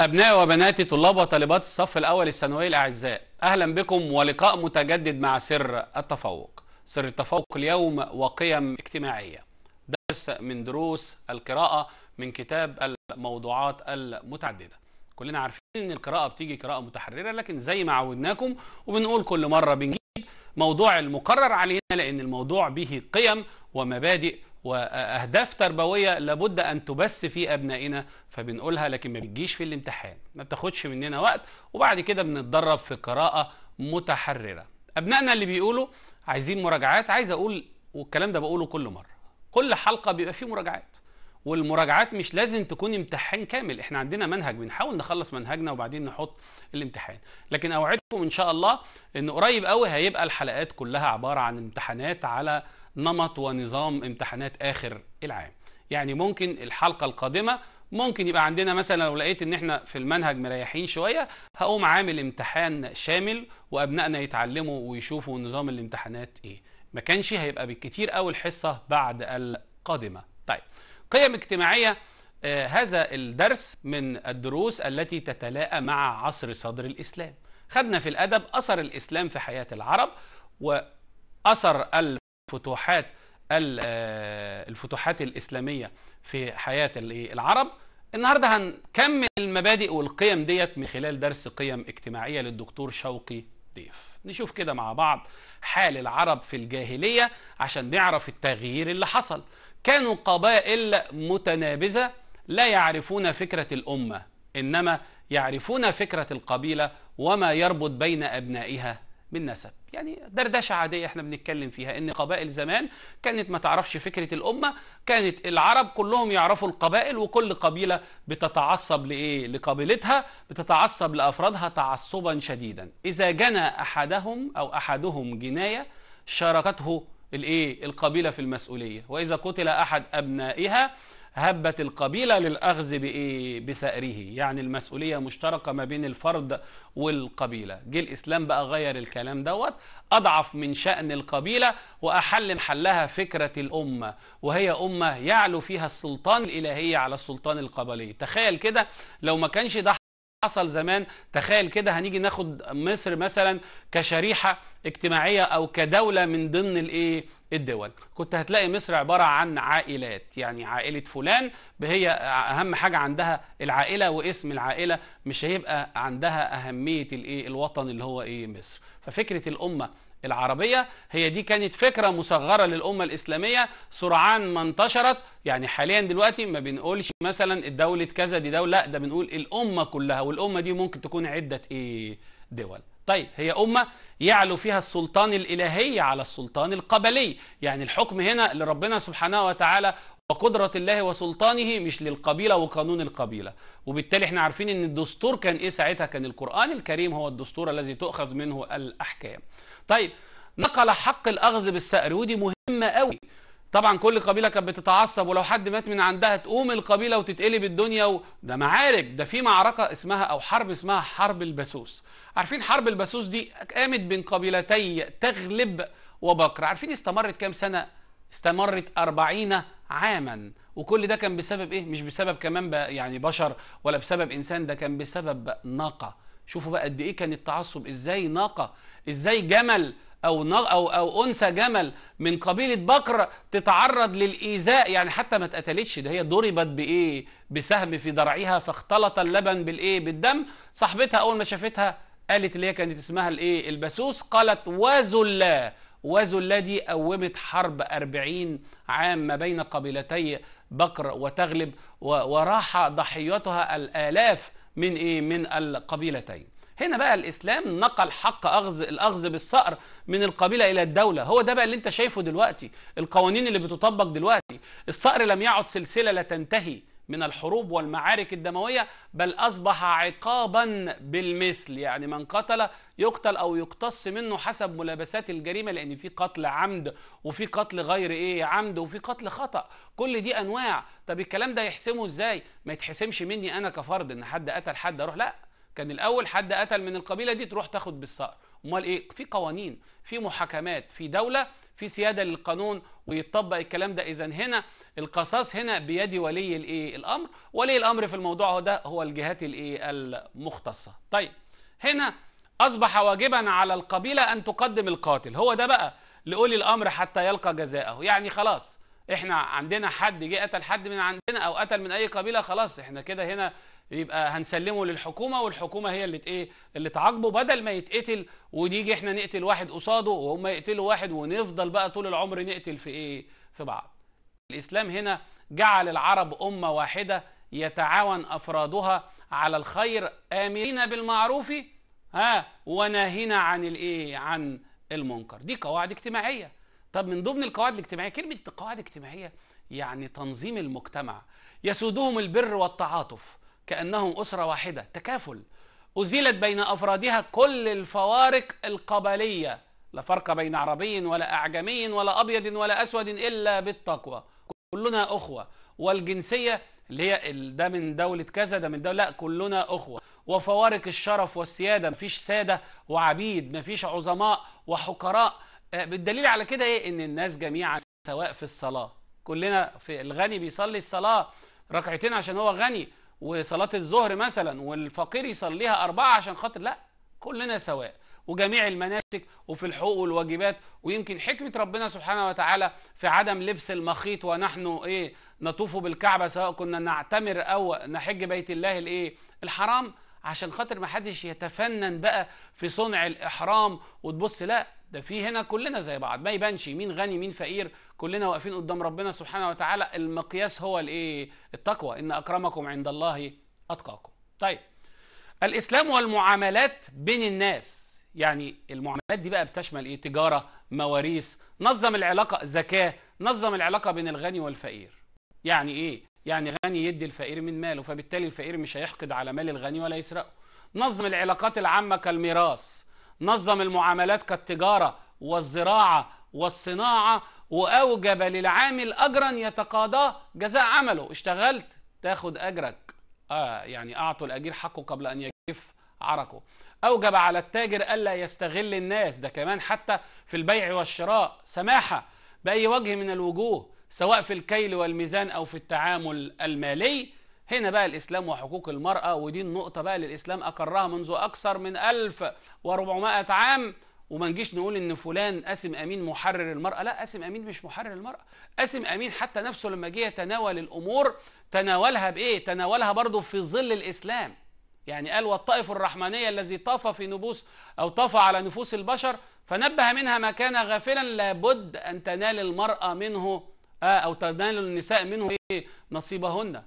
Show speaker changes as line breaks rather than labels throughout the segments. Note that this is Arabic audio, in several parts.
أبناء وبناتي طلاب وطالبات الصف الأول الثانوي الأعزاء أهلا بكم ولقاء متجدد مع سر التفوق سر التفوق اليوم وقيم اجتماعية درس من دروس القراءة من كتاب الموضوعات المتعددة كلنا عارفين ان القراءة بتيجي قراءة متحررة لكن زي ما عودناكم وبنقول كل مرة بنجيب موضوع المقرر علينا لان الموضوع به قيم ومبادئ واهداف تربويه لابد ان تبث في ابنائنا فبنقولها لكن ما بتجيش في الامتحان ما بتاخدش مننا وقت وبعد كده بنتدرب في قراءه متحرره ابنائنا اللي بيقولوا عايزين مراجعات عايز اقول والكلام ده بقوله كل مره كل حلقه بيبقى فيه مراجعات والمراجعات مش لازم تكون امتحان كامل احنا عندنا منهج بنحاول نخلص منهجنا وبعدين نحط الامتحان لكن اوعدكم ان شاء الله ان قريب قوي هيبقى الحلقات كلها عباره عن امتحانات على نمط ونظام امتحانات اخر العام يعني ممكن الحلقه القادمه ممكن يبقى عندنا مثلا لو لقيت ان احنا في المنهج مريحين شويه هقوم عامل امتحان شامل وابنائنا يتعلموا ويشوفوا نظام الامتحانات ايه ما كانش هيبقى بالكتير قوي الحصه بعد القادمه طيب قيم اجتماعيه آه هذا الدرس من الدروس التي تتلاءى مع عصر صدر الاسلام خدنا في الادب اثر الاسلام في حياه العرب واثر فتوحات آه، الفتوحات الإسلامية في حياة العرب النهاردة هنكمل المبادئ والقيم ديت من خلال درس قيم اجتماعية للدكتور شوقي ضيف نشوف كده مع بعض حال العرب في الجاهلية عشان نعرف التغيير اللي حصل كانوا قبائل متنابزة لا يعرفون فكرة الأمة إنما يعرفون فكرة القبيلة وما يربط بين أبنائها من نسب يعني دردشه عاديه احنا بنتكلم فيها ان قبائل زمان كانت ما تعرفش فكره الامه كانت العرب كلهم يعرفوا القبائل وكل قبيله بتتعصب لايه لقبيلتها بتتعصب لافرادها تعصبا شديدا اذا جنى احدهم او احدهم جنايه شاركته الايه القبيله في المسؤوليه واذا قتل احد ابنائها هبت القبيلة للأخذ بإيه؟ بثأره يعني المسؤولية مشتركة ما بين الفرد والقبيلة جه الإسلام بقى غير الكلام دوت أضعف من شأن القبيلة وأحل محلها فكرة الأمة وهي أمة يعلو فيها السلطان الإلهية على السلطان القبلي تخيل كده لو ما كانش ده حصل زمان تخيل كده هنيجي ناخد مصر مثلا كشريحه اجتماعيه او كدوله من ضمن الايه الدول كنت هتلاقي مصر عباره عن عائلات يعني عائله فلان هي اهم حاجه عندها العائله واسم العائله مش هيبقى عندها اهميه الايه الوطن اللي هو ايه مصر ففكره الامه العربية هي دي كانت فكرة مصغرة للأمة الإسلامية سرعان ما انتشرت يعني حاليا دلوقتي ما بنقولش مثلا الدولة كذا دي دولة لا ده بنقول الأمة كلها والأمة دي ممكن تكون عدة إيه دول طيب هي أمة يعلو فيها السلطان الإلهي على السلطان القبلي يعني الحكم هنا لربنا سبحانه وتعالى وقدرة الله وسلطانه مش للقبيلة وقانون القبيلة وبالتالي احنا عارفين ان الدستور كان ايه ساعتها كان القرآن الكريم هو الدستور الذي تؤخذ منه الأحكام طيب نقل حق الأخذ بالثأر ودي مهمة قوي طبعا كل قبيلة كانت بتتعصب ولو حد مات من عندها تقوم القبيلة وتتقلب الدنيا وده معارك ده في معركة اسمها أو حرب اسمها حرب البسوس عارفين حرب البسوس دي قامت بين قبيلتي تغلب وبكر عارفين استمرت كام سنة استمرت أربعين عاما وكل ده كان بسبب ايه مش بسبب كمان يعني بشر ولا بسبب انسان ده كان بسبب ناقه شوفوا بقى قد ايه كان التعصب ازاي ناقه ازاي جمل او او او انثى جمل من قبيله بكر تتعرض للايذاء يعني حتى ما اتقتلتش ده هي ضربت بايه بسهم في درعها فاختلط اللبن بالايه بالدم صاحبتها اول ما شافتها قالت اللي هي كانت اسمها الايه البسوس قالت وذلا وذلا دي قومت حرب 40 عام ما بين قبيلتي بكر وتغلب وراح ضحيتها الالاف من إيه؟ من القبيلتين هنا بقى الاسلام نقل حق اخذ الاخذ بالصقر من القبيله الى الدوله هو ده بقى اللي انت شايفه دلوقتي القوانين اللي بتطبق دلوقتي الصقر لم يعد سلسله لا تنتهي من الحروب والمعارك الدموية بل أصبح عقابا بالمثل يعني من قتل يقتل أو يقتص منه حسب ملابسات الجريمة لأن في قتل عمد وفي قتل غير إيه عمد وفي قتل خطأ كل دي أنواع طب الكلام ده يحسمه إزاي ما يتحسمش مني أنا كفرد إن حد قتل حد أروح لا كان الأول حد قتل من القبيلة دي تروح تاخد بالصقر امال ايه في قوانين في محاكمات في دوله في سياده للقانون ويتطبق الكلام ده اذا هنا القصاص هنا بيد ولي الايه الامر ولي الامر في الموضوع ده هو الجهات الايه المختصه طيب هنا اصبح واجبا على القبيله ان تقدم القاتل هو ده بقى لأولي الأمر حتى يلقى جزاءه يعني خلاص احنا عندنا حد جه قتل حد من عندنا او قتل من اي قبيله خلاص احنا كده هنا يبقى هنسلمه للحكومه والحكومه هي اللي ايه اللي تعاقبه بدل ما يتقتل ونيجي احنا نقتل واحد قصاده وهم يقتلوا واحد ونفضل بقى طول العمر نقتل في ايه في بعض الإسلام هنا جعل العرب أمة واحدة يتعاون أفرادها على الخير آمرين بالمعروف ها وناهين عن الإيه عن المنكر دي قواعد اجتماعية طب من ضمن القواعد الاجتماعية كلمة قواعد اجتماعية يعني تنظيم المجتمع يسودهم البر والتعاطف كأنهم أسرة واحدة تكافل أزيلت بين أفرادها كل الفوارق القبلية لا فرق بين عربي ولا أعجمي ولا أبيض ولا أسود إلا بالتقوى كلنا أخوة والجنسية اللي هي ده من دولة كذا ده من دولة لا كلنا أخوة وفوارق الشرف والسيادة مفيش سادة وعبيد مفيش عظماء وحكراء آه، بالدليل على كده إيه إن الناس جميعا سواء في الصلاة كلنا في الغني بيصلي الصلاة ركعتين عشان هو غني وصلاة الظهر مثلا والفقير يصليها أربعة عشان خاطر لا كلنا سواء وجميع المناسك وفي الحقوق والواجبات ويمكن حكمه ربنا سبحانه وتعالى في عدم لبس المخيط ونحن ايه نطوف بالكعبه سواء كنا نعتمر او نحج بيت الله الايه الحرام عشان خاطر ما حدش يتفنن بقى في صنع الاحرام وتبص لا ده في هنا كلنا زي بعض ما يبانش مين غني مين فقير كلنا واقفين قدام ربنا سبحانه وتعالى المقياس هو الايه التقوى ان اكرمكم عند الله اتقاكم طيب الاسلام والمعاملات بين الناس يعني المعاملات دي بقى بتشمل ايه تجاره مواريث نظم العلاقه زكاه نظم العلاقه بين الغني والفقير يعني ايه يعني غني يدي الفقير من ماله فبالتالي الفقير مش هيحقد على مال الغني ولا يسرقه نظم العلاقات العامه كالميراث نظم المعاملات كالتجاره والزراعه والصناعه واوجب للعامل اجرا يتقاضاه جزاء عمله اشتغلت تاخد اجرك اه يعني اعطوا الاجير حقه قبل ان يجف عرقه أوجب على التاجر ألا يستغل الناس ده كمان حتى في البيع والشراء سماحة بأي وجه من الوجوه سواء في الكيل والميزان أو في التعامل المالي هنا بقى الإسلام وحقوق المرأة ودي النقطة بقى للإسلام أقرها منذ أكثر من 1400 عام وما نجيش نقول ان فلان قاسم امين محرر المراه لا قاسم امين مش محرر المراه قاسم امين حتى نفسه لما جه يتناول الامور تناولها بايه تناولها برضه في ظل الاسلام يعني قال والطائف الرحمانية الذي طاف في نفوس أو طاف على نفوس البشر فنبه منها ما كان غافلا لابد أن تنال المرأة منه آه، أو تنال النساء منه نصيبهن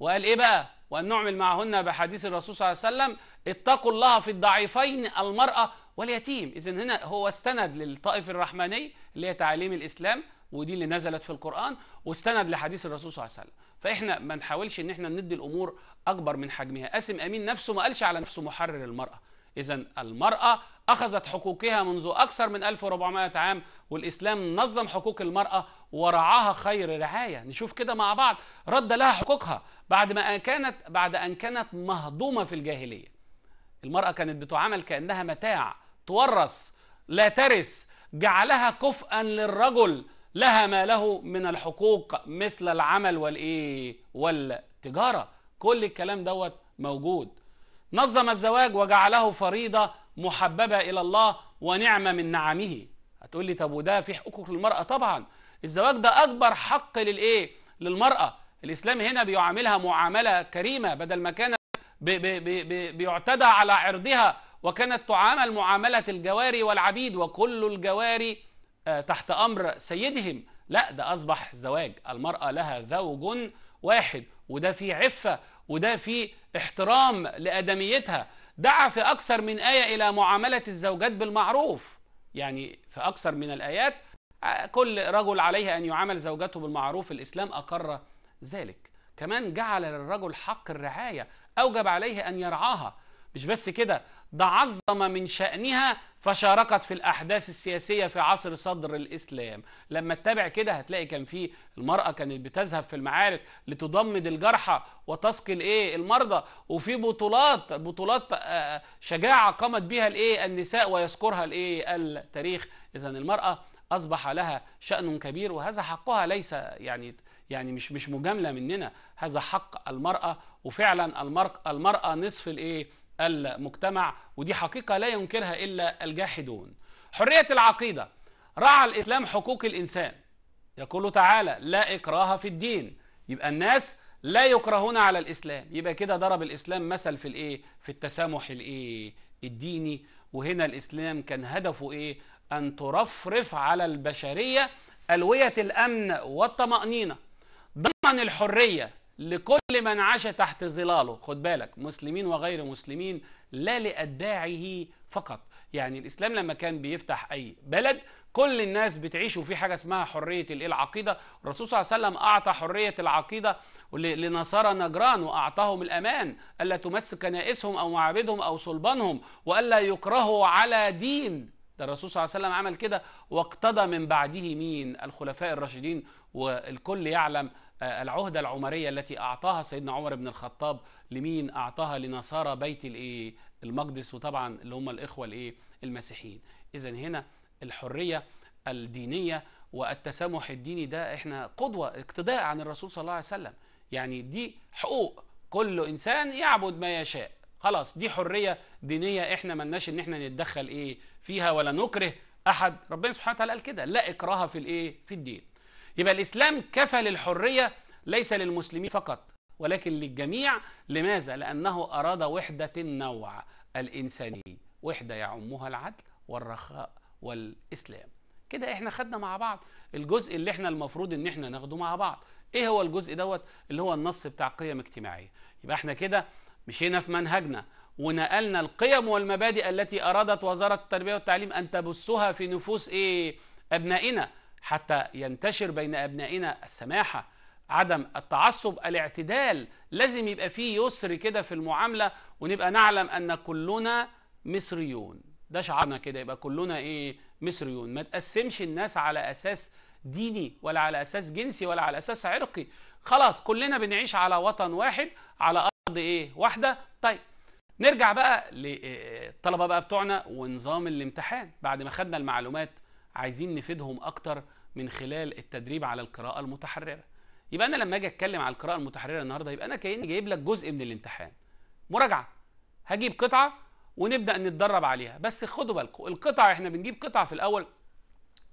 وقال إيه بقى وأن نعمل معهن بحديث الرسول صلى الله عليه وسلم اتقوا الله في الضعيفين المرأة واليتيم إذن هنا هو استند للطائف الرحماني اللي هي تعاليم الإسلام ودي اللي نزلت في القرآن واستند لحديث الرسول صلى الله عليه وسلم فإحنا ما نحاولش إن إحنا ندي الأمور أكبر من حجمها قاسم أمين نفسه ما قالش على نفسه محرر المرأة إذا المرأة أخذت حقوقها منذ أكثر من 1400 عام والإسلام نظم حقوق المرأة ورعاها خير رعاية نشوف كده مع بعض رد لها حقوقها بعد ما كانت بعد أن كانت مهضومة في الجاهلية المرأة كانت بتعامل كأنها متاع تورث لا ترث جعلها كفءا للرجل لها ما له من الحقوق مثل العمل والايه والتجاره كل الكلام دوت موجود نظم الزواج وجعله فريضه محببه الى الله ونعمه من نعمه هتقول لي طب وده في حقوق للمراه طبعا الزواج ده اكبر حق للايه للمراه الاسلام هنا بيعاملها معامله كريمه بدل ما كان بي بي بي بيعتدى على عرضها وكانت تعامل معامله الجواري والعبيد وكل الجواري آه، تحت امر سيدهم لا ده اصبح زواج المراه لها زوج واحد وده في عفه وده في احترام لادميتها دعا في اكثر من ايه الى معامله الزوجات بالمعروف يعني في اكثر من الايات آه، كل رجل عليه ان يعامل زوجته بالمعروف الاسلام اقر ذلك كمان جعل للرجل حق الرعايه اوجب عليه ان يرعاها مش بس كده ده عظم من شأنها فشاركت في الأحداث السياسية في عصر صدر الإسلام لما تتابع كده هتلاقي كان في المرأة كانت بتذهب في المعارك لتضمد الجرحى وتسقي الايه المرضى وفي بطولات بطولات آه، شجاعة قامت بها الايه النساء ويذكرها الايه التاريخ إذا المرأة أصبح لها شأن كبير وهذا حقها ليس يعني يعني مش مش مجامله مننا هذا حق المراه وفعلا المرأة, المراه نصف الايه المجتمع ودي حقيقة لا ينكرها إلا الجاحدون حرية العقيدة رعى الإسلام حقوق الإنسان يقول تعالى لا إكراه في الدين يبقى الناس لا يكرهون على الإسلام يبقى كده ضرب الإسلام مثل في الإيه في التسامح الإيه الديني وهنا الإسلام كان هدفه إيه أن ترفرف على البشرية ألوية الأمن والطمأنينة ضمن الحرية لكل من عاش تحت ظلاله خد بالك مسلمين وغير مسلمين لا لأتباعه فقط يعني الإسلام لما كان بيفتح أي بلد كل الناس بتعيش وفي حاجة اسمها حرية العقيدة الرسول صلى الله عليه وسلم أعطى حرية العقيدة لنصارى نجران وأعطاهم الأمان ألا تمس كنائسهم أو معابدهم أو صلبانهم وألا يكرهوا على دين ده الرسول صلى الله عليه وسلم عمل كده واقتضى من بعده مين الخلفاء الراشدين والكل يعلم العهدة العمرية التي أعطاها سيدنا عمر بن الخطاب لمين أعطاها لنصارى بيت الإيه المقدس وطبعا اللي هم الإخوة الإيه المسيحيين إذا هنا الحرية الدينية والتسامح الديني ده إحنا قدوة اقتداء عن الرسول صلى الله عليه وسلم يعني دي حقوق كل إنسان يعبد ما يشاء خلاص دي حرية دينية إحنا ملناش إن إحنا نتدخل إيه فيها ولا نكره أحد ربنا سبحانه وتعالى قال كده لا إكراه في الإيه في الدين يبقى الإسلام كفى للحرية ليس للمسلمين فقط ولكن للجميع لماذا؟ لأنه أراد وحدة النوع الإنساني وحدة يعمها العدل والرخاء والإسلام كده احنا خدنا مع بعض الجزء اللي احنا المفروض ان احنا ناخده مع بعض ايه هو الجزء دوت اللي هو النص بتاع قيم اجتماعيه يبقى احنا كده مشينا في منهجنا ونقلنا القيم والمبادئ التي ارادت وزاره التربيه والتعليم ان تبثها في نفوس ايه ابنائنا حتى ينتشر بين أبنائنا السماحة عدم التعصب الاعتدال لازم يبقى فيه يسر كده في المعاملة ونبقى نعلم أن كلنا مصريون ده شعارنا كده يبقى كلنا إيه مصريون ما تقسمش الناس على أساس ديني ولا على أساس جنسي ولا على أساس عرقي خلاص كلنا بنعيش على وطن واحد على أرض إيه واحدة طيب نرجع بقى للطلبة آه، آه، بقى بتوعنا ونظام الامتحان بعد ما خدنا المعلومات عايزين نفيدهم اكتر من خلال التدريب على القراءه المتحرره يبقى انا لما اجي اتكلم على القراءه المتحرره النهارده يبقى انا كاني جايب لك جزء من الامتحان مراجعه هجيب قطعه ونبدا نتدرب عليها بس خدوا بالكم القطع احنا بنجيب قطع في الاول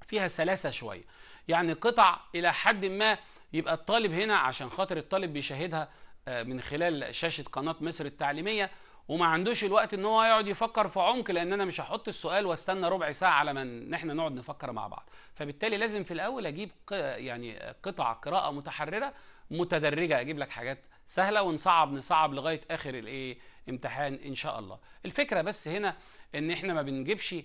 فيها سلاسه شويه يعني قطع الى حد ما يبقى الطالب هنا عشان خاطر الطالب بيشاهدها آه، من خلال شاشه قناه مصر التعليميه وما عندوش الوقت ان هو يقعد يفكر في عمق لان انا مش هحط السؤال واستنى ربع ساعه على ما ان احنا نقعد نفكر مع بعض فبالتالي لازم في الاول اجيب يعني قطع قراءه متحرره متدرجه اجيب لك حاجات سهله ونصعب نصعب لغايه اخر الايه امتحان ان شاء الله الفكره بس هنا ان احنا ما بنجيبش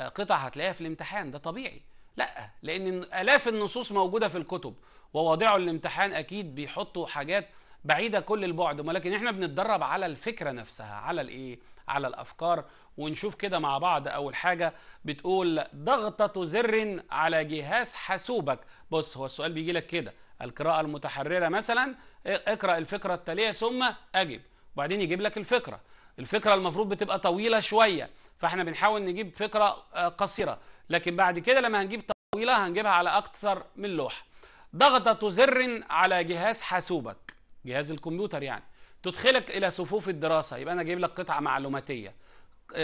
آه، قطع هتلاقيها في الامتحان ده طبيعي لا لان الاف النصوص موجوده في الكتب وواضعوا الامتحان اكيد بيحطوا حاجات بعيده كل البعد ولكن احنا بنتدرب على الفكره نفسها على الايه على الافكار ونشوف كده مع بعض اول حاجه بتقول ضغطه زر على جهاز حاسوبك بص هو السؤال بيجي لك كده القراءه المتحرره مثلا اقرا الفكره التاليه ثم اجب وبعدين يجيب لك الفكره الفكره المفروض بتبقى طويله شويه فاحنا بنحاول نجيب فكره آه، قصيره لكن بعد كده لما هنجيب طويله هنجيبها على اكثر من لوحه ضغطه زر على جهاز حاسوبك جهاز الكمبيوتر يعني تدخلك الى صفوف الدراسه يبقى انا جايب لك قطعه معلوماتيه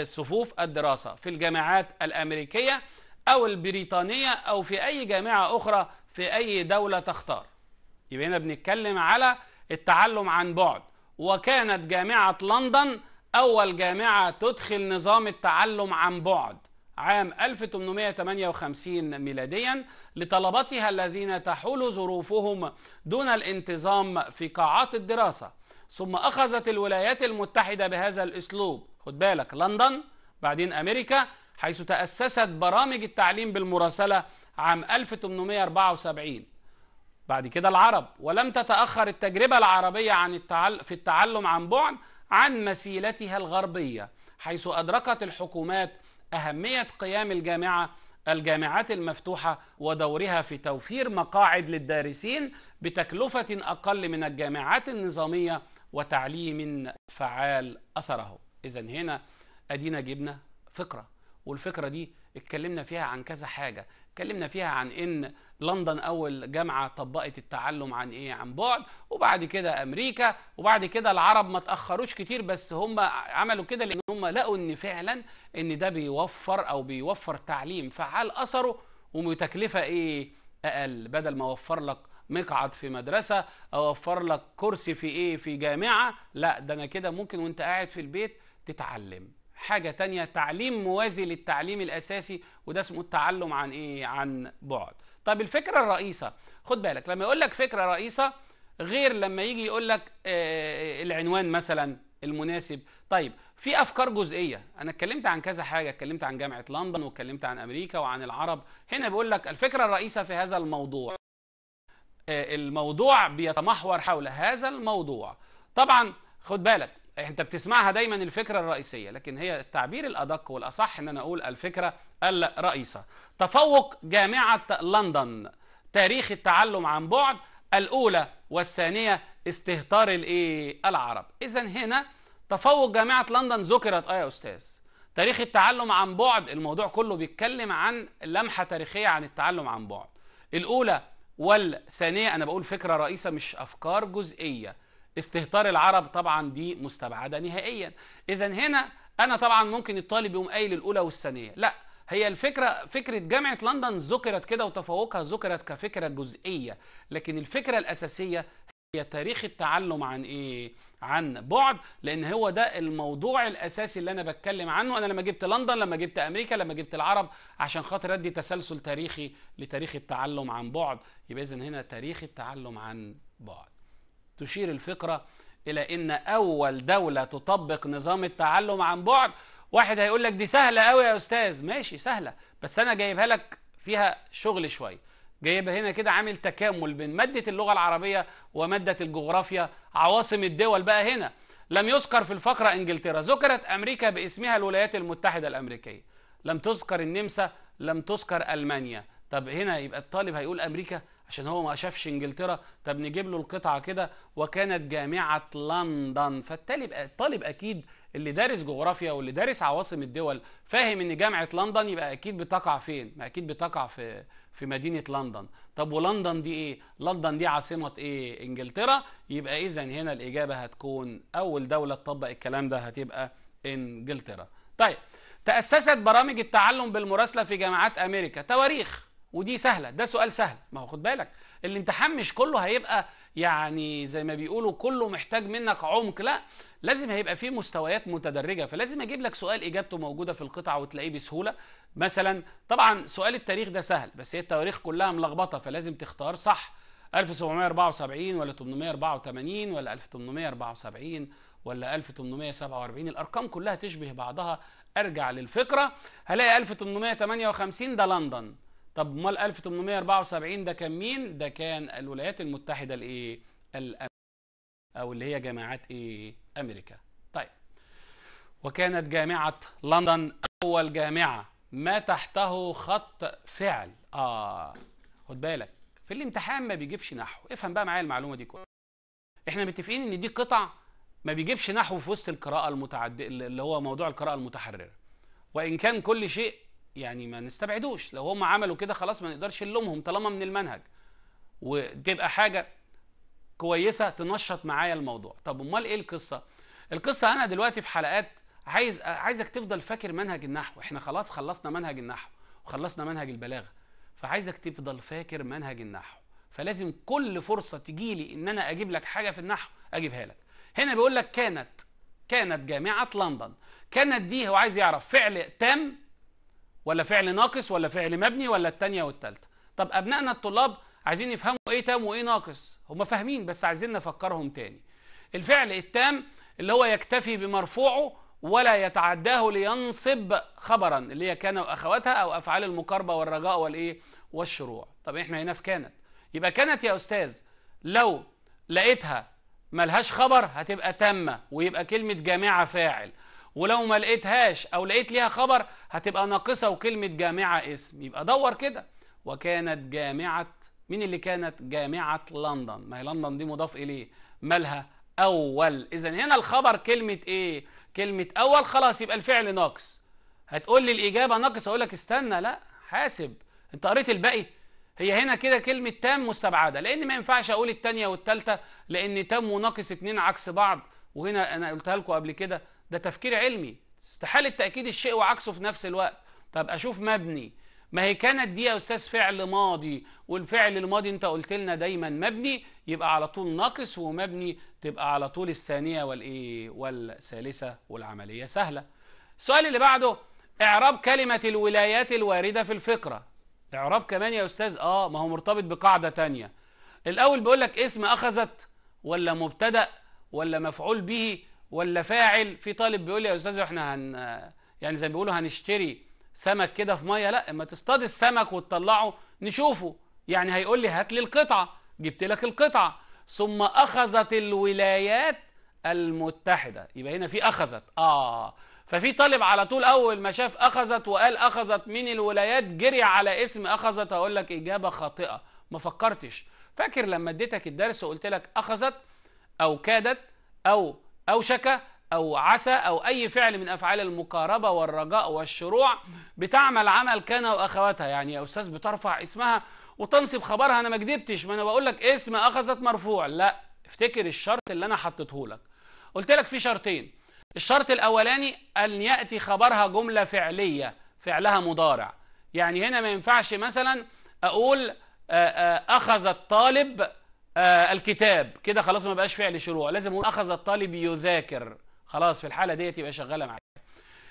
صفوف الدراسه في الجامعات الامريكيه او البريطانيه او في اي جامعه اخرى في اي دوله تختار يبقى هنا بنتكلم على التعلم عن بعد وكانت جامعه لندن اول جامعه تدخل نظام التعلم عن بعد عام 1858 ميلاديا لطلبتها الذين تحول ظروفهم دون الانتظام في قاعات الدراسة ثم أخذت الولايات المتحدة بهذا الأسلوب خد بالك لندن بعدين أمريكا حيث تأسست برامج التعليم بالمراسلة عام 1874 بعد كده العرب ولم تتأخر التجربة العربية عن التعل... في التعلم عن بعد عن مسيلتها الغربية حيث أدركت الحكومات أهمية قيام الجامعة الجامعات المفتوحة ودورها في توفير مقاعد للدارسين بتكلفة أقل من الجامعات النظامية وتعليم فعال أثره إذا هنا أدينا جبنا فكرة والفكرة دي اتكلمنا فيها عن كذا حاجة اتكلمنا فيها عن ان لندن اول جامعه طبقت التعلم عن ايه عن بعد وبعد كده امريكا وبعد كده العرب ما تاخروش كتير بس هم عملوا كده لان هم لقوا ان فعلا ان ده بيوفر او بيوفر تعليم فعال اثره وتكلفه ايه اقل بدل ما اوفر لك مقعد في مدرسه اوفر لك كرسي في ايه في جامعه لا ده انا كده ممكن وانت قاعد في البيت تتعلم حاجه تانية تعليم موازي للتعليم الاساسي وده اسمه التعلم عن ايه عن بعد طب الفكره الرئيسه خد بالك لما يقول لك فكره رئيسه غير لما يجي يقول لك آه،, آه العنوان مثلا المناسب طيب في افكار جزئيه انا اتكلمت عن كذا حاجه اتكلمت عن جامعه لندن واتكلمت عن امريكا وعن العرب هنا بيقول لك الفكره الرئيسه في هذا الموضوع آه الموضوع بيتمحور حول هذا الموضوع طبعا خد بالك انت بتسمعها دايما الفكره الرئيسيه لكن هي التعبير الادق والاصح ان انا اقول الفكره الرئيسه تفوق جامعه لندن تاريخ التعلم عن بعد الاولى والثانيه استهتار الايه العرب اذا هنا تفوق جامعه لندن ذكرت اه يا استاذ تاريخ التعلم عن بعد الموضوع كله بيتكلم عن لمحه تاريخيه عن التعلم عن بعد الاولى والثانيه انا بقول فكره رئيسه مش افكار جزئيه استهتار العرب طبعا دي مستبعده نهائيا اذا هنا انا طبعا ممكن الطالب يقوم قايل الاولى والثانيه لا هي الفكره فكره جامعه لندن ذكرت كده وتفوقها ذكرت كفكره جزئيه لكن الفكره الاساسيه هي تاريخ التعلم عن ايه عن بعد لان هو ده الموضوع الاساسي اللي انا بتكلم عنه انا لما جبت لندن لما جبت امريكا لما جبت العرب عشان خاطر ادي تسلسل تاريخي لتاريخ التعلم عن بعد يبقى اذا هنا تاريخ التعلم عن بعد تشير الفقرة إلى إن أول دولة تطبق نظام التعلم عن بعد واحد هيقول لك دي سهلة قوي يا أستاذ ماشي سهلة بس أنا جايبها لك فيها شغل شوية جايبها هنا كده عامل تكامل بين مادة اللغة العربية ومادة الجغرافيا عواصم الدول بقى هنا لم يذكر في الفقرة إنجلترا ذكرت أمريكا باسمها الولايات المتحدة الأمريكية لم تذكر النمسا لم تذكر ألمانيا طب هنا يبقى الطالب هيقول أمريكا عشان هو ما شافش انجلترا طب نجيب له القطعه كده وكانت جامعه لندن فالطالب الطالب اكيد اللي دارس جغرافيا واللي دارس عواصم الدول فاهم ان جامعه لندن يبقى اكيد بتقع فين ما اكيد بتقع في في مدينه لندن طب ولندن دي ايه لندن دي عاصمه ايه انجلترا يبقى اذا هنا الاجابه هتكون اول دوله تطبق الكلام ده هتبقى انجلترا طيب تاسست برامج التعلم بالمراسله في جامعات امريكا تواريخ ودي سهله ده سؤال سهل ما هو خد بالك الامتحان مش كله هيبقى يعني زي ما بيقولوا كله محتاج منك عمق لا لازم هيبقى فيه مستويات متدرجه فلازم اجيب لك سؤال اجابته موجوده في القطعه وتلاقيه بسهوله مثلا طبعا سؤال التاريخ ده سهل بس هي التواريخ كلها ملخبطه فلازم تختار صح 1774 ولا 884 ولا 1874 ولا 1847 الارقام كلها تشبه بعضها ارجع للفكره هلاقي 1858 ده لندن طب امال 1874 ده كان مين ده كان الولايات المتحده الايه الأمريكا او اللي هي جامعات ايه امريكا طيب وكانت جامعه لندن اول جامعه ما تحته خط فعل اه خد بالك في الامتحان ما بيجيبش نحو افهم بقى معايا المعلومه دي كويس احنا متفقين ان دي قطع ما بيجيبش نحو في وسط القراءه المتعدده اللي هو موضوع القراءه المتحرره وان كان كل شيء يعني ما نستبعدوش لو هم عملوا كده خلاص ما نقدرش نلومهم طالما من المنهج وتبقى حاجه كويسه تنشط معايا الموضوع طب امال ايه القصه القصه انا دلوقتي في حلقات عايز عايزك تفضل فاكر منهج النحو احنا خلاص خلصنا منهج النحو وخلصنا منهج البلاغه فعايزك تفضل فاكر منهج النحو فلازم كل فرصه تجي لي ان انا اجيب لك حاجه في النحو اجيبها لك هنا بيقول لك كانت كانت جامعه لندن كانت دي هو عايز يعرف فعل تام ولا فعل ناقص ولا فعل مبني ولا الثانيه والثالثه طب ابنائنا الطلاب عايزين يفهموا ايه تام وايه ناقص هم فاهمين بس عايزين نفكرهم تاني الفعل التام اللي هو يكتفي بمرفوعه ولا يتعداه لينصب خبرا اللي هي كان واخواتها او افعال المقاربه والرجاء والايه والشروع طب احنا هنا في كانت يبقى كانت يا استاذ لو لقيتها ملهاش خبر هتبقى تامه ويبقى كلمه جامعه فاعل ولو ما لقيتهاش او لقيت ليها خبر هتبقى ناقصه وكلمه جامعه اسم يبقى دور كده وكانت جامعه مين اللي كانت جامعه لندن ما هي لندن دي مضاف اليه مالها اول اذا هنا الخبر كلمه ايه كلمه اول خلاص يبقى الفعل ناقص هتقول لي الاجابه ناقص اقول لك استنى لا حاسب انت قريت الباقي هي هنا كده كلمة تام مستبعدة لأن ما ينفعش أقول التانية والتالتة لأن تام وناقص اتنين عكس بعض وهنا أنا قلتها لكم قبل كده ده تفكير علمي استحاله تاكيد الشيء وعكسه في نفس الوقت طب اشوف مبني ما هي كانت دي يا استاذ فعل ماضي والفعل الماضي انت قلت لنا دايما مبني يبقى على طول ناقص ومبني تبقى على طول الثانيه والايه والثالثه والعمليه سهله السؤال اللي بعده اعراب كلمه الولايات الوارده في الفقره اعراب كمان يا استاذ اه ما هو مرتبط بقاعده تانية الاول بيقول لك اسم اخذت ولا مبتدا ولا مفعول به ولا فاعل في طالب بيقول لي يا استاذ احنا هن يعني زي ما بيقولوا هنشتري سمك كده في ميه لا اما تصطاد السمك وتطلعه نشوفه يعني هيقول لي هات لي القطعه جبت لك القطعه ثم اخذت الولايات المتحده يبقى هنا في اخذت اه ففي طالب على طول اول ما شاف اخذت وقال اخذت من الولايات جري على اسم اخذت اقول لك اجابه خاطئه ما فكرتش فاكر لما اديتك الدرس وقلت لك اخذت او كادت او أوشك أو عسى أو أي فعل من أفعال المقاربة والرجاء والشروع بتعمل عمل كان وأخواتها يعني يا أستاذ بترفع اسمها وتنصب خبرها أنا ما كدبتش ما أنا بقول لك اسم أخذت مرفوع لا افتكر الشرط اللي أنا حطيته لك قلت لك في شرطين الشرط الأولاني أن يأتي خبرها جملة فعلية فعلها مضارع يعني هنا ما ينفعش مثلا أقول أخذ الطالب آه الكتاب كده خلاص ما بقاش فعل شروع لازم اقول اخذ الطالب يذاكر خلاص في الحاله ديت يبقى شغاله معايا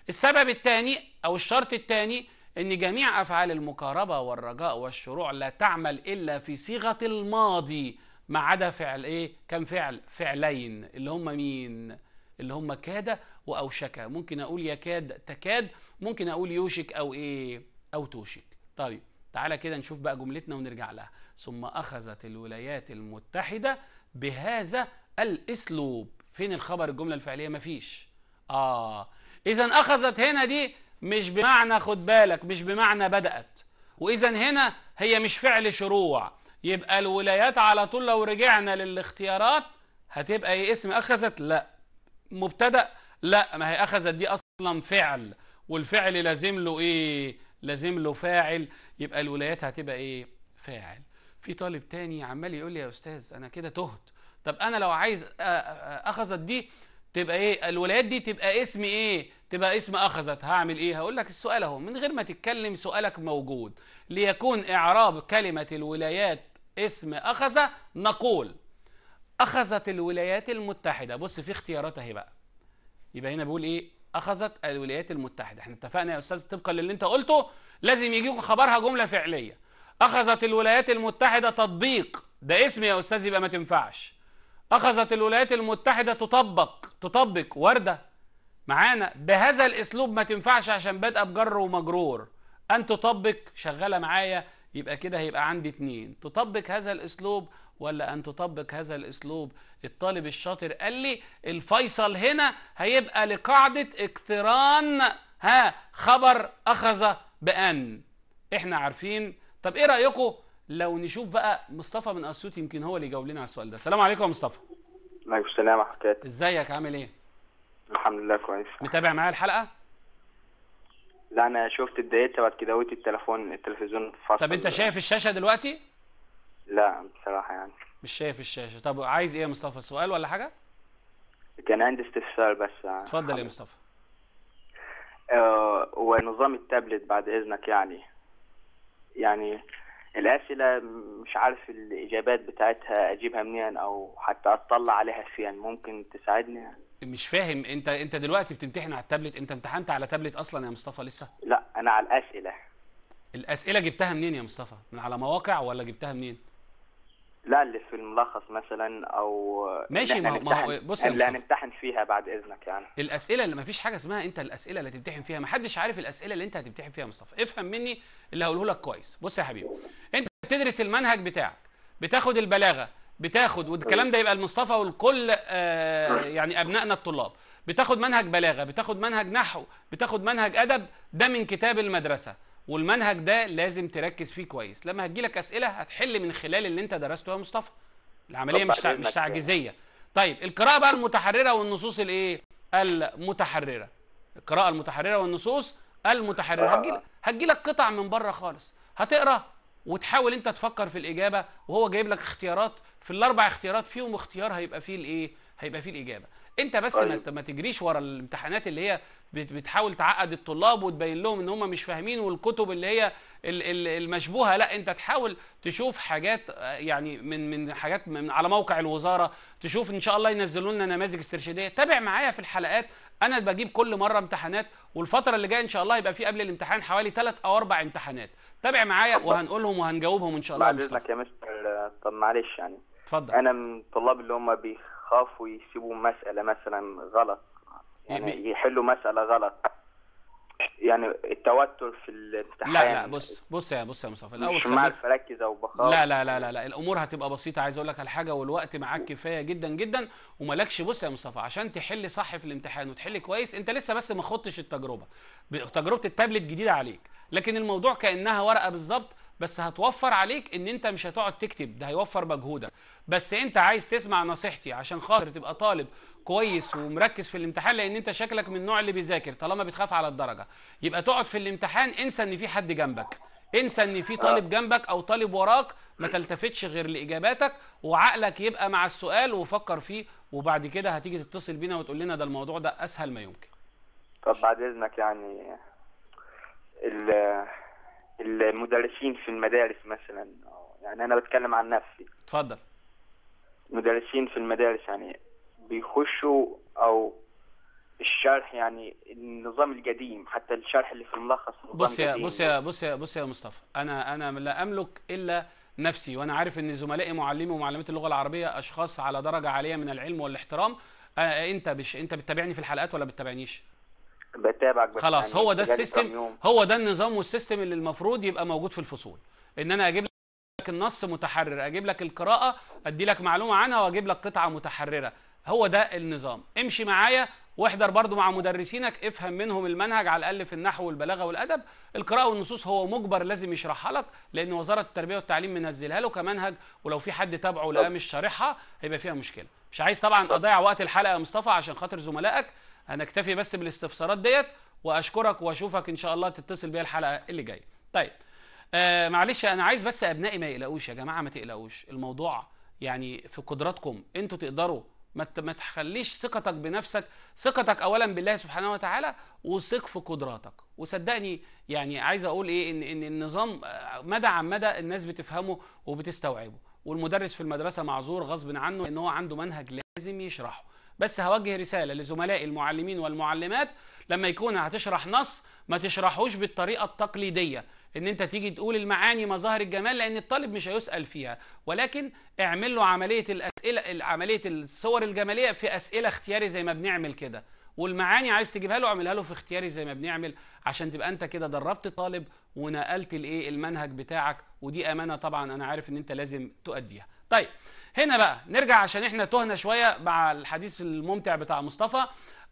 السبب الثاني او الشرط الثاني ان جميع افعال المقاربه والرجاء والشروع لا تعمل الا في صيغه الماضي ما عدا فعل ايه كم فعل فعلين اللي هم مين اللي هم كاد واوشك ممكن اقول يكاد تكاد ممكن اقول يوشك او ايه او توشك طيب تعالى كده نشوف بقى جملتنا ونرجع لها ثم أخذت الولايات المتحدة بهذا الأسلوب فين الخبر الجملة الفعلية مفيش آه إذا أخذت هنا دي مش بمعنى خد بالك مش بمعنى بدأت وإذا هنا هي مش فعل شروع يبقى الولايات على طول لو رجعنا للاختيارات هتبقى ايه اسم أخذت لا مبتدأ لا ما هي أخذت دي أصلا فعل والفعل لازم له ايه لازم له فاعل يبقى الولايات هتبقى ايه فاعل في طالب تاني عمال يقول لي يا استاذ انا كده تهت طب انا لو عايز اخذت دي تبقى ايه الولايات دي تبقى اسم ايه تبقى اسم اخذت هعمل ايه هقول لك السؤال اهو من غير ما تتكلم سؤالك موجود ليكون اعراب كلمه الولايات اسم اخذ نقول اخذت الولايات المتحده بص في اختيارات اهي بقى يبقى هنا بيقول ايه اخذت الولايات المتحده احنا اتفقنا يا استاذ طبقا للي انت قلته لازم يجيكم خبرها جمله فعليه اخذت الولايات المتحده تطبيق ده اسم يا استاذ يبقى ما تنفعش اخذت الولايات المتحده تطبق تطبق ورده معانا بهذا الاسلوب ما تنفعش عشان بادئه بجر ومجرور ان تطبق شغاله معايا يبقى كده هيبقى عندي اتنين تطبق هذا الاسلوب ولا ان تطبق هذا الاسلوب الطالب الشاطر قال لي الفيصل هنا هيبقى لقاعدة اقتران ها خبر اخذ بان احنا عارفين طب ايه رأيكم لو نشوف بقى مصطفى من اسيوط يمكن هو اللي يجاوب لنا على السؤال ده السلام عليكم يا مصطفى عليكم السلام حكاية ازيك عامل ايه الحمد لله كويس متابع معايا الحلقة
لا انا شفت الدقيقه بعد كده ودي التليفون التلفزيون فصل طب انت شايف الشاشه دلوقتي لا بصراحه يعني
مش شايف الشاشه طب عايز ايه يا مصطفى سؤال ولا
حاجه كان عندي استفسار بس اتفضل يا مصطفى آه ونظام التابلت بعد اذنك يعني يعني الاسئله مش عارف الاجابات بتاعتها اجيبها منين او حتى اطلع عليها فين ممكن تساعدني
مش فاهم انت انت دلوقتي بتمتحن على التابلت انت امتحنت على تابلت اصلا يا مصطفى لسه
لا انا على الاسئله
الاسئله جبتها منين يا مصطفى من على مواقع ولا جبتها منين
لا اللي في الملخص مثلا او ماشي ما هو بص اللي هنمتحن فيها بعد اذنك يعني
الاسئله اللي ما فيش حاجه اسمها انت الاسئله اللي هتمتحن فيها ما حدش عارف الاسئله اللي انت هتمتحن فيها يا مصطفى افهم مني اللي هقوله لك كويس بص يا حبيبي انت بتدرس المنهج بتاعك بتاخد البلاغه بتاخد والكلام أيوة. ده يبقى المصطفى والكل آه، أيوة. يعني ابنائنا الطلاب بتاخد منهج بلاغه بتاخد منهج نحو بتاخد منهج ادب ده من كتاب المدرسه والمنهج ده لازم تركز فيه كويس لما هتجي لك اسئله هتحل من خلال اللي انت درسته يا مصطفى العمليه مش مش تعجيزيه طيب القراءه بقى المتحرره والنصوص الايه المتحرره القراءه المتحرره والنصوص المتحرره هتجي لك قطع من بره خالص هتقرا وتحاول انت تفكر في الاجابه وهو جايب لك اختيارات في الاربع اختيارات فيهم اختيار هيبقى فيه الايه هيبقى فيه الاجابه انت بس أيوة. ما تجريش ورا الامتحانات اللي هي بتحاول تعقد الطلاب وتبين لهم ان هم مش فاهمين والكتب اللي هي المشبوهه لا انت تحاول تشوف حاجات آه، يعني من من حاجات من على موقع الوزاره تشوف ان شاء الله ينزلوا لنا نماذج استرشاديه تابع معايا في الحلقات انا بجيب كل مره امتحانات والفتره اللي جايه ان شاء الله يبقى في قبل الامتحان حوالي ثلاث او اربع امتحانات تابع معايا وهنقولهم
وهنجاوبهم ان شاء الله بعد اذنك يا مستر طب معلش يعني اتفضل انا من الطلاب اللي هم بيخافوا يسيبوا مساله مثلا غلط يعني يحلوا مساله غلط يعني التوتر في الامتحان لا لا
بص بص يا بص يا مصطفى الاول مش معرف
اركز او بخاف لا لا
لا لا لا الامور هتبقى بسيطه عايز اقول لك على حاجه والوقت معاك كفايه جدا جدا ومالكش بص يا مصطفى عشان تحل صح في الامتحان وتحل كويس انت لسه بس ما خضتش التجربه تجربه التابلت جديده عليك لكن الموضوع كانها ورقه بالظبط بس هتوفر عليك ان انت مش هتقعد تكتب ده هيوفر مجهودك بس انت عايز تسمع نصيحتي عشان خاطر تبقى طالب كويس ومركز في الامتحان لان انت شكلك من النوع اللي بيذاكر طالما بتخاف على الدرجه يبقى تقعد في الامتحان انسى ان في حد جنبك انسى ان في طالب جنبك او طالب وراك ما تلتفتش غير لاجاباتك وعقلك يبقى مع السؤال وفكر فيه وبعد كده هتيجي تتصل بينا وتقول لنا ده الموضوع ده اسهل ما يمكن
طب بعد اذنك يعني المدرسين في المدارس مثلا يعني انا بتكلم عن نفسي اتفضل مدرسين في المدارس يعني بيخشوا او الشرح يعني النظام القديم حتى الشرح اللي في الملخص بص يا بص
يا بص يا بص يا مصطفى انا انا لا املك الا نفسي وانا عارف ان زملائي معلمي ومعلمات اللغه العربيه اشخاص على درجه عاليه من العلم والاحترام انت مش انت بتتابعني في الحلقات ولا بتتابعنيش
بتابعك بس خلاص هو ده السيستم
هو ده النظام والسيستم اللي المفروض يبقى موجود في الفصول ان انا اجيب لك النص متحرر اجيب لك القراءه ادي لك معلومه عنها واجيب لك قطعه متحرره هو ده النظام امشي معايا واحضر برضو مع مدرسينك افهم منهم المنهج على الاقل في النحو والبلاغه والادب القراءه والنصوص هو مجبر لازم يشرحها لك لان وزاره التربيه والتعليم منزلها له كمنهج ولو في حد تابعه لقاه مش شارحها هيبقى فيها مشكله مش عايز طبعا اضيع وقت الحلقه يا مصطفى عشان خاطر زملائك هنكتفي بس بالاستفسارات ديت واشكرك واشوفك ان شاء الله تتصل بيا الحلقه اللي جايه طيب آه معلش انا عايز بس ابنائي ما يقلقوش يا جماعه ما تقلقوش الموضوع يعني في قدراتكم انتوا تقدروا ما ما تخليش ثقتك بنفسك ثقتك اولا بالله سبحانه وتعالى وثق في قدراتك وصدقني يعني عايز اقول ايه ان ان النظام آه، مدى عن مدى الناس بتفهمه وبتستوعبه والمدرس في المدرسه معذور غصب عنه ان هو عنده منهج لازم يشرحه بس هوجه رساله لزملائي المعلمين والمعلمات لما يكون هتشرح نص ما تشرحوش بالطريقه التقليديه ان انت تيجي تقول المعاني مظاهر الجمال لان الطالب مش هيسال فيها ولكن اعمل له عمليه الاسئله عمليه الصور الجماليه في اسئله اختياري زي ما بنعمل كده والمعاني عايز تجيبها له اعملها له في اختياري زي ما بنعمل عشان تبقى انت كده دربت طالب ونقلت الايه المنهج بتاعك ودي امانه طبعا انا عارف ان انت لازم تؤديها طيب هنا بقى نرجع عشان احنا تهنا شويه مع الحديث الممتع بتاع مصطفى